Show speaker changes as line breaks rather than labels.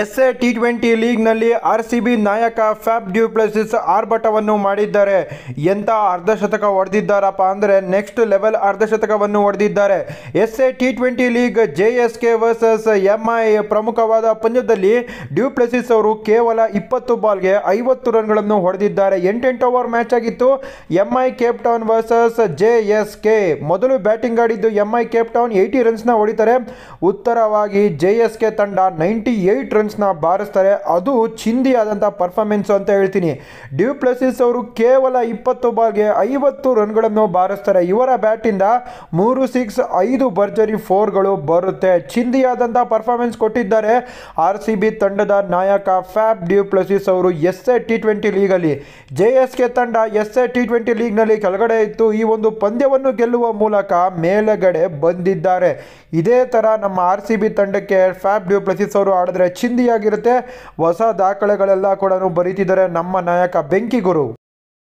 S A T twenty ಲೀಗ್ನಲ್ಲಿ R C B ನಾಯಕ Faf du Plessis ಆರ್ಭಟವನ್ನು ಮಾಡಿದ್ದಾರೆ ಎಂಥ ಅರ್ಧಶತಕ ಹೊಡೆದಿದ್ದಾರಪ್ಪ ಅಂದರೆ ನೆಕ್ಸ್ಟ್ ಲೆವೆಲ್ ಅರ್ಧಶತಕವನ್ನು ಹೊಡೆದಿದ್ದಾರೆ S A T twenty league J S K versus M I ಪ್ರಮುಖವಾದ ಪಂದ್ಯದಲ್ಲಿ ಡ್ಯೂಪ್ಲೆಸಿಸ್ ಅವರು ಕೇವಲ ಇಪ್ಪತ್ತು ಬಾಲ್ಗೆ ಐವತ್ತು ರನ್ಗಳನ್ನು ಹೊಡೆದಿದ್ದಾರೆ ಎಂಟೆಂಟು ಓವರ್ ಮ್ಯಾಚ್ ಆಗಿತ್ತು M I Cape Town versus J S K ಮೊದಲು ಬ್ಯಾಟಿಂಗ್ ಆಡಿದ್ದು M I Cape Town eighty ರನ್ಸ್ನ ಹೊಡಿತಾರೆ ಉತ್ತರವಾಗಿ ಜೆ ಎಸ್ ಕೆ ತಂಡ ನೈಂಟಿ ಏಯ್ಟ್ ರನ್ಸ್ನ ಬಾರಿಸ್ತಾರೆ ಅದು ಚಿಂದಿ ಆದಂಥ ಪರ್ಫಾರ್ಮೆನ್ಸು ಅಂತ ಹೇಳ್ತೀನಿ ಡ್ಯೂ ಪ್ಲಸಿಸ್ ಅವರು ಕೇವಲ ಇಪ್ಪತ್ತು ಬಾಲ್ಗೆ ಐವತ್ತು ರನ್ಗಳನ್ನು ಬಾರಿಸ್ತಾರೆ ಇವರ ಬ್ಯಾಟಿಂದ ಮೂರು ಸಿಕ್ಸ್ ಐದು ಭರ್ಜರಿ ಫೋರ್ಗಳು ಬರುತ್ತೆ ಆದಂಥ ಪರ್ಫಾರ್ಮೆನ್ಸ್ ಕೊಟ್ಟಿದ್ದಾರೆ ಆರ್ ಸಿ ಬಿ ತಂಡದ ನಾಯಕ ಫ್ಯಾಬ್ ಡ್ಯೂ ಪ್ಲಸಿಸ್ ಅವರು ಎಸ್ ಎ ಟಿ ಟ್ವೆಂಟಿ ಲೀಗಲ್ಲಿ ಜೆ ಎಸ್ ಕೆ ತಂಡ ಎಸ್ ಎ ಟಿ ಟ್ವೆಂಟಿ ಲೀಗ್ನಲ್ಲಿ ಕೆಳಗಡೆ ಇತ್ತು ಈ ಒಂದು ಪಂದ್ಯವನ್ನು ಗೆಲ್ಲುವ ಮೂಲಕ ಮೇಲುಗಡೆ ಬಂದಿದ್ದಾರೆ ಇದೇ ಥರ ನಮ್ಮ ಆರ್ ಸಿ ಬಿ ತಂಡಕ್ಕೆ ಫ್ಯಾಬ್ ಡ್ಯೂ ಪ್ಲಸಿಸ್ ಅವರು ಆಡಿದ್ರೆ ಚಿ ಚಿಂದಿಯಾಗಿರುತ್ತೆ ಹೊಸ ದಾಖಲೆಗಳೆಲ್ಲ ಕೂಡ ಬರೀತಿದ್ದಾರೆ ನಮ್ಮ ನಾಯಕ ಬೆಂಕಿಗುರು